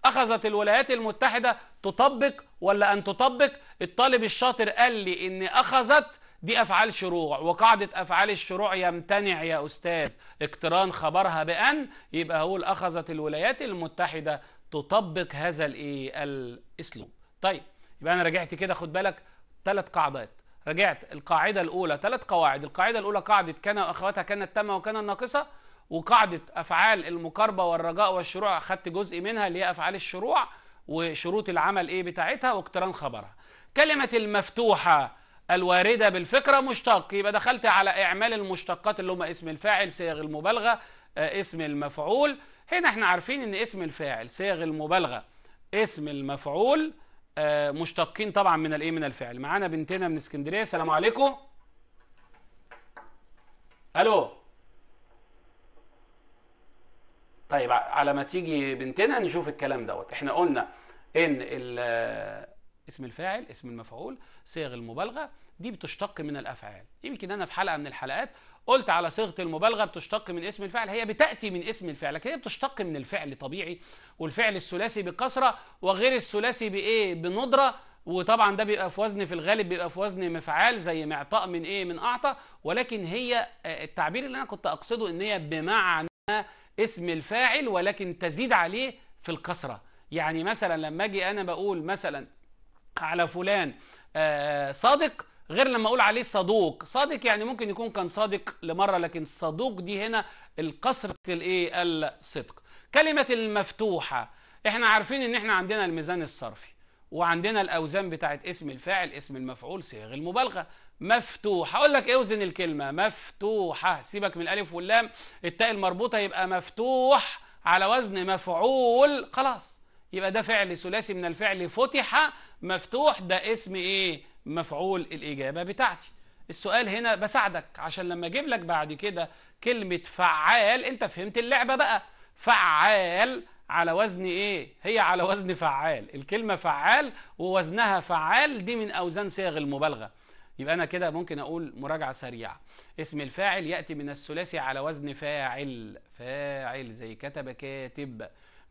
اخذت الولايات المتحده تطبق ولا ان تطبق الطالب الشاطر قال لي ان اخذت دي افعال شروع وقاعده افعال الشروع يمتنع يا استاذ اقتران خبرها بان يبقى هقول اخذت الولايات المتحده تطبق هذا الايه الاسلوب طيب يبقى انا رجعت كده خد بالك ثلاث قاعدات رجعت القاعده الاولى ثلاث قواعد القاعده الاولى قاعده كان واخواتها كانت التامه وكان الناقصه وقاعده افعال المقاربه والرجاء والشروع خدت جزء منها اللي هي افعال الشروع وشروط العمل ايه بتاعتها واقتران خبرها كلمه المفتوحه الوارده بالفكره مشتق يبقى دخلت على اعمال المشتقات اللي هم اسم الفاعل صيغ المبالغه آه، اسم المفعول هنا احنا عارفين ان اسم الفاعل صيغ المبالغه اسم المفعول آه، مشتقين طبعا من الايه من الفعل معانا بنتنا من اسكندريه السلام عليكم الو طيب على ما تيجي بنتنا نشوف الكلام دوت احنا قلنا ان آه، اسم الفاعل اسم المفعول صيغ المبالغه دي بتشتق من الافعال يمكن انا في حلقه من الحلقات قلت على صيغه المبالغه بتشتق من اسم الفعل هي بتاتي من اسم الفعل لكن هي بتشتق من الفعل طبيعي والفعل الثلاثي بكسره وغير الثلاثي بايه بندره وطبعا ده بيبقى في وزن في الغالب بيبقى في وزن مفعال زي معطاء من ايه من اعطى ولكن هي آه، التعبير اللي انا كنت اقصده ان هي بمعنى اسم الفاعل ولكن تزيد عليه في الكسره يعني مثلا لما اجي انا بقول مثلا على فلان آه، صادق غير لما اقول عليه صدوق صادق يعني ممكن يكون كان صادق لمره لكن صدوق دي هنا القصر الايه الصدق كلمه المفتوحه احنا عارفين ان احنا عندنا الميزان الصرفي وعندنا الاوزان بتاعت اسم الفاعل اسم المفعول صيغ المبالغه مفتوح اقول لك اوزن الكلمه مفتوحه سيبك من الالف واللام التاء المربوطه يبقى مفتوح على وزن مفعول خلاص يبقى ده فعل ثلاثي من الفعل فتح مفتوح ده اسم ايه مفعول الإجابة بتاعتي السؤال هنا بساعدك عشان لما اجيب لك بعد كده كلمة فعال انت فهمت اللعبة بقى فعال على وزن ايه هي على وزن فعال الكلمة فعال ووزنها فعال دي من أوزان صيغ المبالغة يبقى أنا كده ممكن أقول مراجعة سريعة اسم الفاعل يأتي من الثلاثي على وزن فاعل فاعل زي كتب كاتب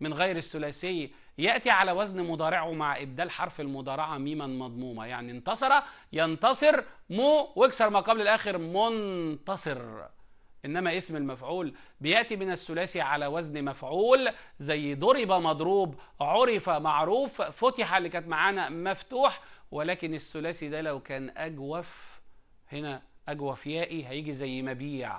من غير الثلاثي يأتي على وزن مضارعه مع إبدال حرف المضارعة ميما مضمومة يعني انتصر ينتصر مو واكسر ما قبل الآخر منتصر إنما اسم المفعول بيأتي من الثلاثي على وزن مفعول زي ضرب مضروب عرف معروف فتح اللي كانت معانا مفتوح ولكن الثلاثي ده لو كان أجوف هنا أجوف يائي هيجي زي مبيع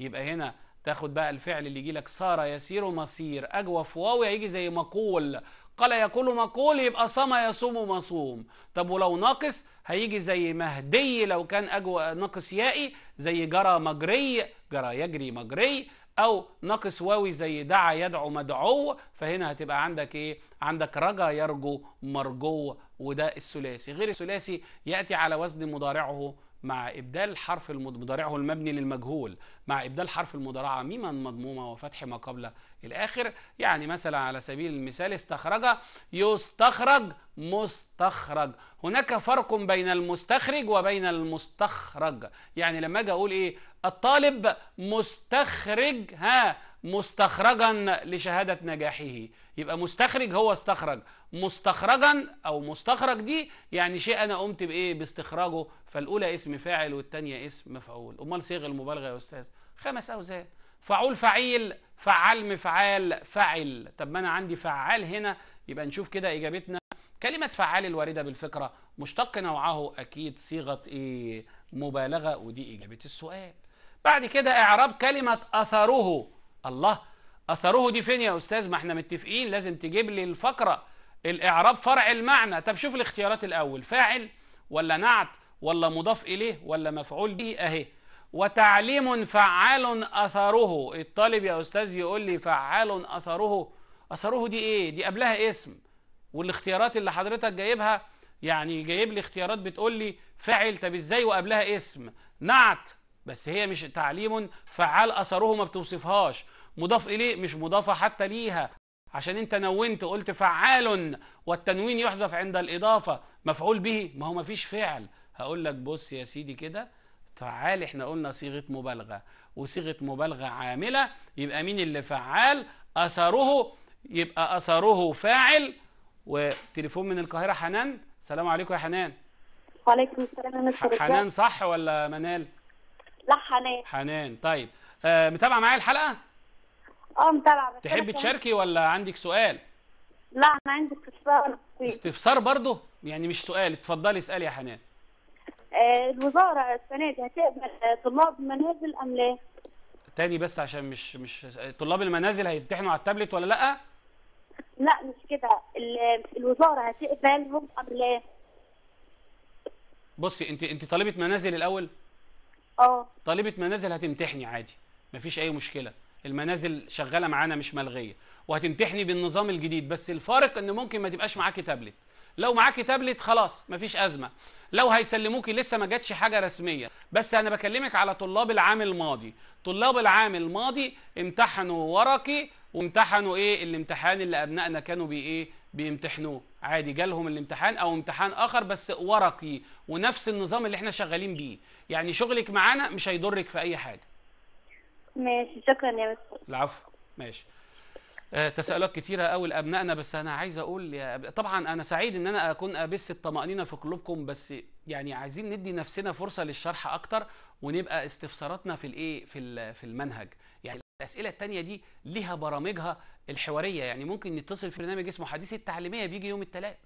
يبقى هنا تاخد بقى الفعل اللي يجي لك سار يسير مصير اجوف واو هيجي زي مقول قال يقول مقول يبقى صام يصوم مصوم طب ولو ناقص هيجي زي مهدي لو كان أجو ناقص يائي زي جرى مجري جرى يجري مجري او ناقص واوي زي دعا يدعو مدعو فهنا هتبقى عندك ايه عندك رجا يرجو مرجو وده الثلاثي غير الثلاثي ياتي على وزن مضارعه مع إبدال حرف مضارعه المبني للمجهول مع إبدال حرف المضارعة ميما مضمومة وفتح ما قبل الآخر يعني مثلا على سبيل المثال استخرج يستخرج مستخرج هناك فرق بين المستخرج وبين المستخرج يعني لما أجي أقول إيه الطالب مستخرج ها مستخرجا لشهادة نجاحه يبقى مستخرج هو استخرج مستخرجا او مستخرج دي يعني شيء انا قمت بايه باستخراجه فالاولى اسم فاعل والثانيه اسم مفعول امال صيغ المبالغه يا استاذ خمس اوزان فعول فعيل فعل مفعال فعل طب ما انا عندي فعال هنا يبقى نشوف كده اجابتنا كلمة فعال الواردة بالفكرة مشتق نوعه أكيد صيغة إيه مبالغة ودي إجابة السؤال بعد كده إعراب كلمة أثره الله اثره دي فين يا استاذ ما احنا متفقين لازم تجيب لي الفقره الاعراب فرع المعنى طب شوف الاختيارات الاول فاعل ولا نعت ولا مضاف اليه ولا مفعول به اهي وتعليم فعال اثره الطالب يا استاذ يقول لي فعال اثره اثره دي ايه دي قبلها اسم والاختيارات اللي حضرتك جايبها يعني جايب لي اختيارات بتقول لي فاعل طب ازاي وقبلها اسم نعت بس هي مش تعليم فعال اثره ما بتوصفهاش مضاف إليه مش مضافة حتى ليها عشان انت نونت وقلت فعال والتنوين يحذف عند الإضافة مفعول به ما هو مفيش فعل هقول لك بص يا سيدي كده فعال احنا قلنا صيغة مبالغة وصيغة مبالغة عاملة يبقى مين اللي فعال أثره يبقى أثره فاعل وتليفون من القاهرة حنان السلام عليكم يا حنان
وعليكم السلام ورحمة حنان
صح ولا منال؟ لا حنان حنان طيب آه متابعة معايا الحلقة؟
اه متابعه تحبي تشاركي
ولا عندك سؤال؟
لا انا عندي استفسار
استفسار برضه؟ يعني مش سؤال اتفضلي اسالي يا حنان
آه الوزاره السنه دي هتقبل طلاب منازل ام لا؟
تاني بس عشان مش مش طلاب المنازل هيمتحنوا على التابلت ولا لا؟
لا مش كده الوزاره هتقبلهم ام لا؟
بصي انت انت طالبه منازل الاول؟ اه طالبه منازل هتمتحني عادي مفيش اي مشكله المنازل شغاله معانا مش ملغيه وهتمتحني بالنظام الجديد بس الفارق ان ممكن ما تبقاش معاكي تابلت لو معاكي تابلت خلاص مفيش ازمه لو هيسلموكي لسه ما جاتش حاجه رسميه بس انا بكلمك على طلاب العام الماضي طلاب العام الماضي امتحنوا ورقي وامتحنوا ايه الامتحان اللي ابنائنا كانوا بايه بيمتحنوه عادي جالهم الامتحان او امتحان اخر بس ورقي ونفس النظام اللي احنا شغالين بيه يعني شغلك معانا مش هيضرك في اي حاجه
ماشي شكرا يا مستر
العفو ماشي آه، تساؤلات كتيرة أوي لأبنائنا بس أنا عايز أقول يا طبعا أنا سعيد إن أنا أكون أبث الطمأنينة في قلوبكم بس يعني عايزين ندي نفسنا فرصة للشرح أكتر ونبقى استفساراتنا في الإيه في في المنهج يعني الأسئلة التانية دي ليها برامجها الحوارية يعني ممكن نتصل في برنامج اسمه حديث التعليمية بيجي يوم الثلاث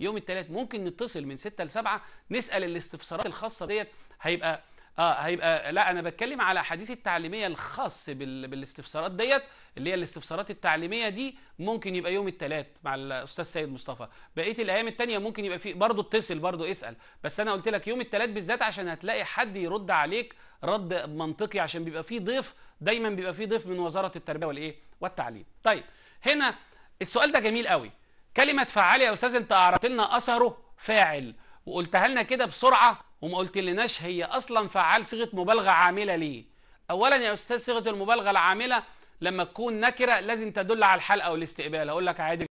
يوم الثلاث ممكن نتصل من 6 ل 7 نسأل الاستفسارات الخاصة ديت هيبقى اه هيبقى لا انا بتكلم على حديث التعليميه الخاص بال... بالاستفسارات ديت اللي هي الاستفسارات التعليميه دي ممكن يبقى يوم الثلاث مع الاستاذ سيد مصطفى بقيه الايام الثانيه ممكن يبقى في برضه اتصل برضه اسال بس انا قلت لك يوم الثلاث بالذات عشان هتلاقي حد يرد عليك رد منطقي عشان بيبقى فيه ضيف دايما بيبقى فيه ضيف من وزاره التربيه والايه والتعليم طيب هنا السؤال ده جميل قوي كلمه فعال يا استاذ انت اعرفت لنا اثره فاعل وقلتها لنا كده بسرعه وما قلت لناش هي اصلا فعال صيغه مبالغه عامله ليه اولا يا استاذ صيغه المبالغه العامله لما تكون نكره لازم تدل على الحال او الاستقبال اقول لك عادي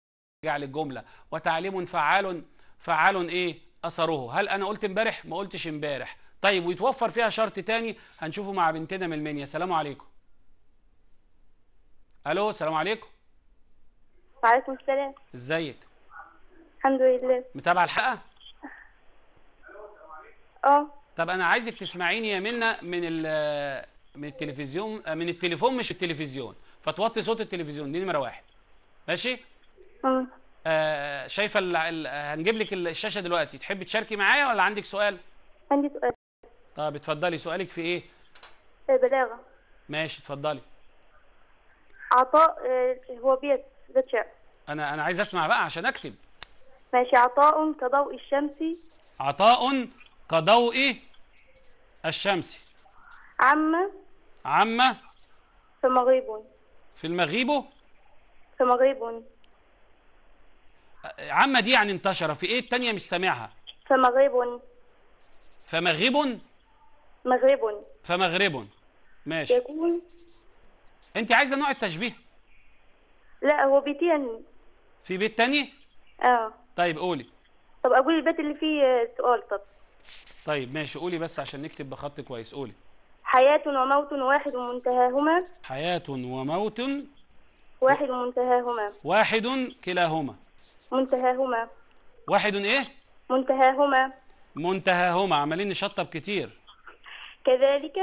ارجع للجمله وتعليم فعال فعال ايه اثره هل انا قلت امبارح ما قلتش امبارح طيب ويتوفر فيها شرط تاني هنشوفه مع بنتنا من المنيا سلام عليكم الو السلام عليكم
وعليكم السلام ازيك الحمد لله
متابعه الحلقه اه طب انا عايزك تسمعيني يا منى من ال من التلفزيون آه، من التليفون مش التلفزيون فتوطي صوت التلفزيون دي نمره واحد ماشي اه, آه شايفه ال... ال... هنجيب لك الشاشه دلوقتي تحبي تشاركي معايا ولا عندك سؤال عندي سؤال طب اتفضلي سؤالك في ايه آه، بلاغه ماشي اتفضلي
عطاء آه، هو بيت ذات
انا انا عايز اسمع بقى عشان اكتب
ماشي عطاء كضوء الشمس
عطاء كضوء الشمس عم عم في المغيب في المغيب
في المغيب
عم دي يعني انتشر في ايه التانية مش سامعها
فمغرب مغيب مغرب
فمغرب ماشي يكون انت عايزة نوع
التشبيه لا هو بيتين
في بيت تاني اه طيب قولي
طب اقول البيت اللي فيه سؤال طب
طيب ماشي قولي بس عشان نكتب بخط كويس قولي
حياة وموت واحد منتهاهما
حياة وموت
واحد منتهاهما
واحد كلاهما
منتهاهما واحد ايه منتهاهما
منتهاهما عمالين نشطب كتير كذلك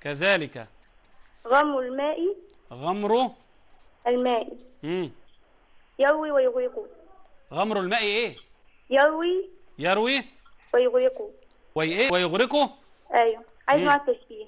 كذلك
غمر الماء غمر الماء امم يروي ويغيق غمر الماء ايه يروي يروي ويغرقه
وي ايه ويغرقه
ايوه عايز إيه؟ نوع التشبيه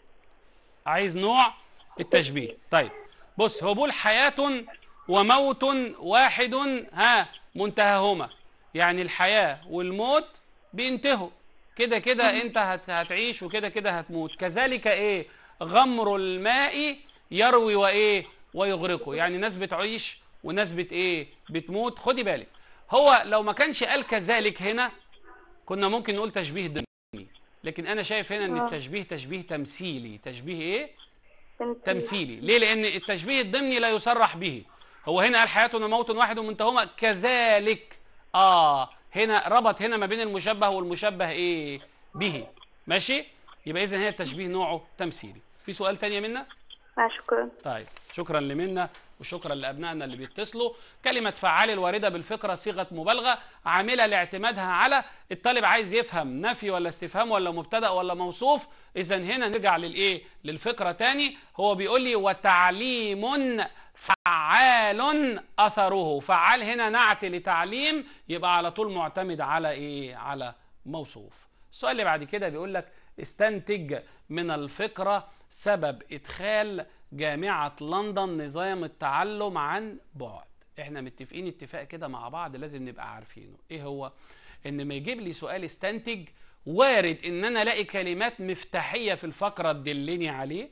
عايز نوع التشبيه طيب بص هو بيقول حياة وموت واحد ها منتهاهما يعني الحياة والموت بينتهوا كده كده انت هتعيش وكده كده هتموت كذلك ايه غمر الماء يروي وايه ويغرقه يعني ناس بتعيش وناس بت ايه بتموت خدي بالك هو لو ما كانش قال كذلك هنا كنا ممكن نقول تشبيه ضمني لكن انا شايف هنا ان آه. التشبيه تشبيه تمثيلي تشبيه ايه تمثيلي. تمثيلي ليه لان التشبيه الضمني لا يصرح به هو هنا قال حياتنا وموت واحد ومنتهما كذلك اه هنا ربط هنا ما بين المشبه والمشبه ايه به ماشي يبقى اذا هي التشبيه نوعه تمثيلي في سؤال تانية منا آه، شكرا طيب شكرا لمنا وشكرا لابنائنا اللي بيتصلوا كلمه فعال الوارده بالفكره صيغه مبالغه عامله لاعتمادها على الطالب عايز يفهم نفي ولا استفهام ولا مبتدا ولا موصوف اذا هنا نرجع للايه للفكره تاني هو بيقول لي وتعليم فعال اثره فعال هنا نعت لتعليم يبقى على طول معتمد على ايه على موصوف السؤال اللي بعد كده بيقول لك استنتج من الفكره سبب ادخال جامعة لندن نظام التعلم عن بعد احنا متفقين اتفاق كده مع بعض لازم نبقى عارفينه ايه هو ان ما يجيب لي سؤال استنتج وارد ان انا الاقي كلمات مفتاحية في الفقرة تدلني عليه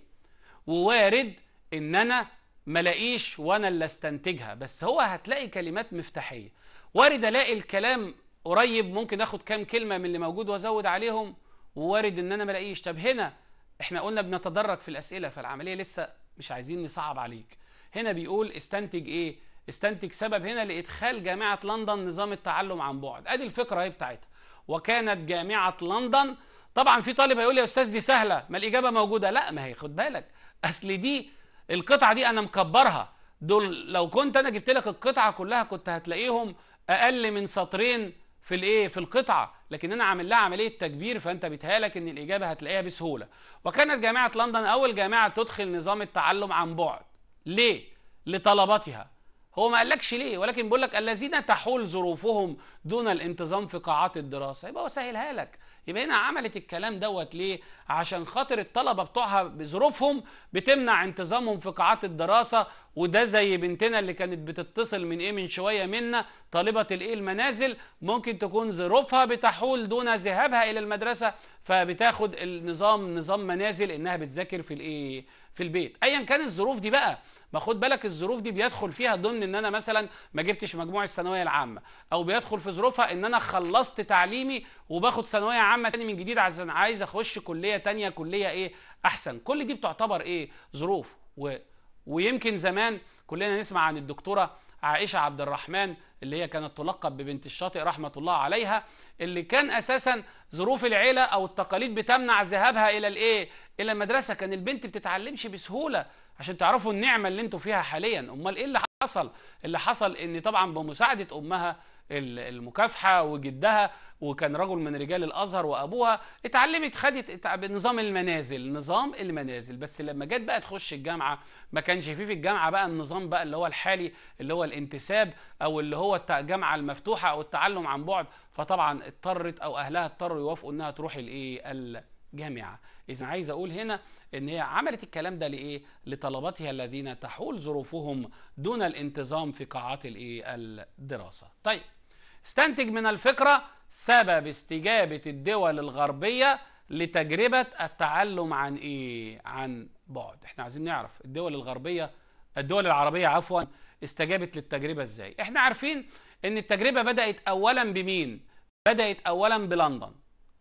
ووارد ان انا ما الاقيش وانا اللي استنتجها بس هو هتلاقي كلمات مفتاحية وارد الاقي الكلام قريب ممكن اخد كام كلمة من اللي موجود وازود عليهم ووارد ان انا ما الاقيش طب هنا احنا قلنا بنتدرج في الاسئله فالعمليه لسه مش عايزين نصعب عليك هنا بيقول استنتج ايه استنتج سبب هنا لادخال جامعه لندن نظام التعلم عن بعد ادي الفكره اهي بتاعتها وكانت جامعه لندن طبعا في طالب هيقول لي يا استاذ دي سهله ما الاجابه موجوده لا ما هي خد بالك اصل دي القطعه دي انا مكبرها دول لو كنت انا جبت لك القطعه كلها كنت هتلاقيهم اقل من سطرين في الايه في القطعه لكن انا عامل لها عمليه تكبير فانت بيتهيالك ان الاجابه هتلاقيها بسهوله وكانت جامعه لندن اول جامعه تدخل نظام التعلم عن بعد ليه لطلباتها هو ما قالكش ليه ولكن بيقول لك الذين تحول ظروفهم دون الانتظام في قاعات الدراسه يبقى هو سهلها لك يبقى هنا عملت الكلام دوت ليه؟ عشان خاطر الطلبه بتوعها بظروفهم بتمنع انتظامهم في قاعات الدراسه وده زي بنتنا اللي كانت بتتصل من ايه من شويه منا طالبه الايه المنازل ممكن تكون ظروفها بتحول دون ذهابها الى المدرسه فبتاخد النظام نظام منازل انها بتذاكر في الايه؟ في البيت، ايا كان الظروف دي بقى ما خد بالك الظروف دي بيدخل فيها ضمن ان انا مثلا ما جبتش مجموع الثانويه العامه او بيدخل في ظروفها ان انا خلصت تعليمي وباخد ثانويه عامه تاني من جديد عشان عايز اخش كليه تانية كليه ايه احسن كل دي بتعتبر ايه ظروف و... ويمكن زمان كلنا نسمع عن الدكتوره عائشه عبد الرحمن اللي هي كانت تلقب ببنت الشاطئ رحمه الله عليها اللي كان اساسا ظروف العيله او التقاليد بتمنع ذهابها الى الايه الى المدرسه كان البنت بتتعلمش بسهوله عشان تعرفوا النعمه اللي انتوا فيها حاليا امال ايه اللي حصل اللي حصل ان طبعا بمساعده امها المكافحه وجدها وكان رجل من رجال الازهر وابوها اتعلمت خدت بنظام المنازل نظام المنازل بس لما جت بقى تخش الجامعه ما كانش فيه في الجامعه بقى النظام بقى اللي هو الحالي اللي هو الانتساب او اللي هو الجامعه المفتوحه او التعلم عن بعد فطبعا اضطرت او اهلها اضطروا يوافقوا انها تروح الايه جامعة إذا عايز أقول هنا إن هي عملت الكلام ده لإيه؟ لطلبتها الذين تحول ظروفهم دون الانتظام في قاعات الإيه؟ الدراسة طيب استنتج من الفكرة سبب استجابة الدول الغربية لتجربة التعلم عن إيه؟ عن بعد إحنا عايزين نعرف الدول الغربية الدول العربية عفوا استجابت للتجربة إزاي؟ إحنا عارفين إن التجربة بدأت أولا بمين؟ بدأت أولا بلندن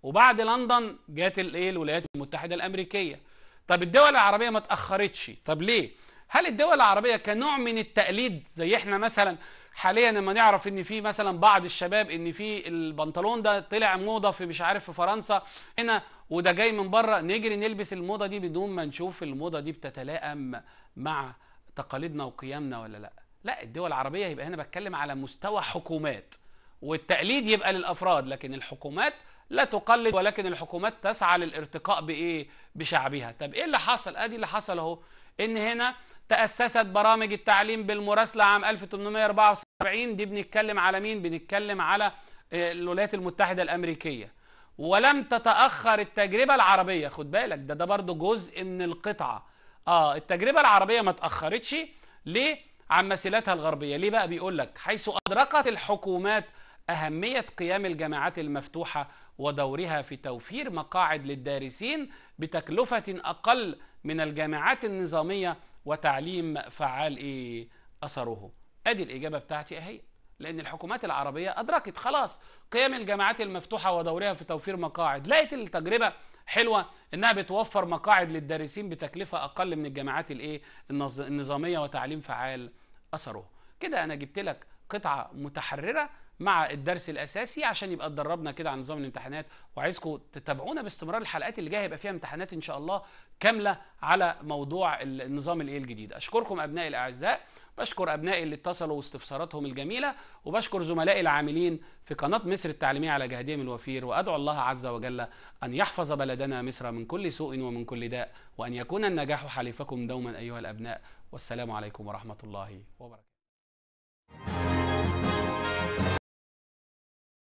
وبعد لندن جت الايه الولايات المتحده الامريكيه طب الدول العربيه ما اتاخرتش طب ليه هل الدول العربيه كنوع من التقليد زي احنا مثلا حاليا لما نعرف ان في مثلا بعض الشباب ان في البنطلون ده طلع موضه في مش عارف في فرنسا هنا وده جاي من بره نجري نلبس الموضه دي بدون ما نشوف الموضه دي بتتلائم مع تقاليدنا وقيمنا ولا لا لا الدول العربيه يبقى هنا بتكلم على مستوى حكومات والتقليد يبقى للافراد لكن الحكومات لا تقلد ولكن الحكومات تسعى للارتقاء بايه بشعبها طب ايه اللي حصل ادي اللي حصل اهو ان هنا تاسست برامج التعليم بالمراسله عام 1874 دي بنتكلم على مين بنتكلم على آه، الولايات المتحده الامريكيه ولم تتاخر التجربه العربيه خد بالك ده ده برضه جزء من القطعه اه التجربه العربيه ما تاخرتش ليه عن مثيلاتها الغربيه ليه بقى بيقول لك حيث ادركت الحكومات أهمية قيام الجامعات المفتوحة ودورها في توفير مقاعد للدارسين بتكلفة أقل من الجامعات النظامية وتعليم فعال إيه أثره أدي الإجابة بتاعتي أهي لأن الحكومات العربية أدركت خلاص قيام الجامعات المفتوحة ودورها في توفير مقاعد لقيت التجربة حلوة إنها بتوفر مقاعد للدارسين بتكلفة أقل من الجامعات الإيه النظامية وتعليم فعال أثره كده أنا جبت لك قطعة متحررة مع الدرس الاساسي عشان يبقى اتدربنا كده على نظام الامتحانات وعايزكم تتابعونا باستمرار الحلقات اللي جايه هيبقى فيها امتحانات ان شاء الله كامله على موضوع النظام الايه الجديد اشكركم ابنائي الاعزاء بشكر ابنائي اللي اتصلوا واستفساراتهم الجميله وبشكر زملائي العاملين في قناه مصر التعليميه على جهدهم الوفير وادعو الله عز وجل ان يحفظ بلدنا مصر من كل سوء ومن كل داء وان يكون النجاح حليفكم دوما ايها الابناء والسلام عليكم ورحمه الله وبركاته